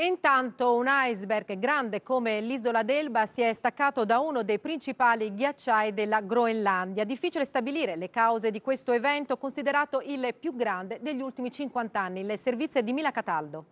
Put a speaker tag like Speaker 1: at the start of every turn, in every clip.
Speaker 1: E intanto un iceberg grande come l'isola d'Elba si è staccato da uno dei principali ghiacciai della Groenlandia. Difficile stabilire le cause di questo evento, considerato il più grande degli ultimi 50 anni. Le servizie di Mila Cataldo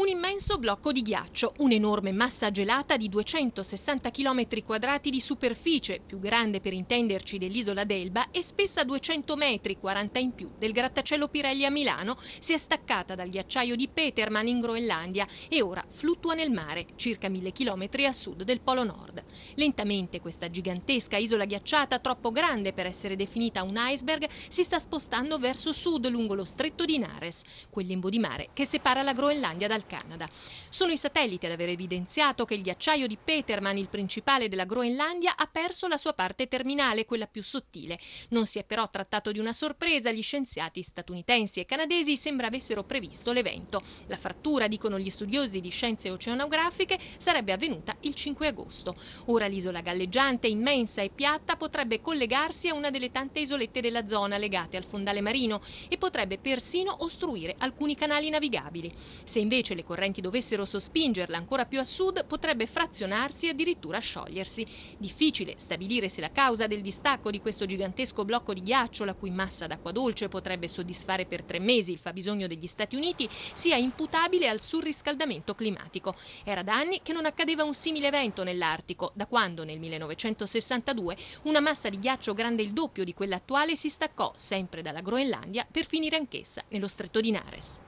Speaker 2: un immenso blocco di ghiaccio, un'enorme massa gelata di 260 km quadrati di superficie, più grande per intenderci dell'isola d'Elba e spessa 200 metri 40 in più del grattacielo Pirelli a Milano, si è staccata dal ghiacciaio di Peterman in Groenlandia e ora fluttua nel mare, circa 1000 km a sud del Polo Nord. Lentamente questa gigantesca isola ghiacciata, troppo grande per essere definita un iceberg, si sta spostando verso sud lungo lo stretto di Nares, limbo di mare che separa la Groenlandia dal Canada. Sono i satelliti ad aver evidenziato che il ghiacciaio di Peterman, il principale della Groenlandia, ha perso la sua parte terminale, quella più sottile. Non si è però trattato di una sorpresa, gli scienziati statunitensi e canadesi sembra avessero previsto l'evento. La frattura, dicono gli studiosi di scienze oceanografiche, sarebbe avvenuta il 5 agosto. Ora l'isola galleggiante, immensa e piatta, potrebbe collegarsi a una delle tante isolette della zona legate al fondale marino e potrebbe persino ostruire alcuni canali navigabili. Se invece le correnti dovessero sospingerla ancora più a sud, potrebbe frazionarsi e addirittura sciogliersi. Difficile stabilire se la causa del distacco di questo gigantesco blocco di ghiaccio, la cui massa d'acqua dolce potrebbe soddisfare per tre mesi il fabbisogno degli Stati Uniti, sia imputabile al surriscaldamento climatico. Era da anni che non accadeva un simile evento nell'Artico, da quando nel 1962 una massa di ghiaccio grande il doppio di quella attuale si staccò sempre dalla Groenlandia per finire anch'essa nello stretto di Nares.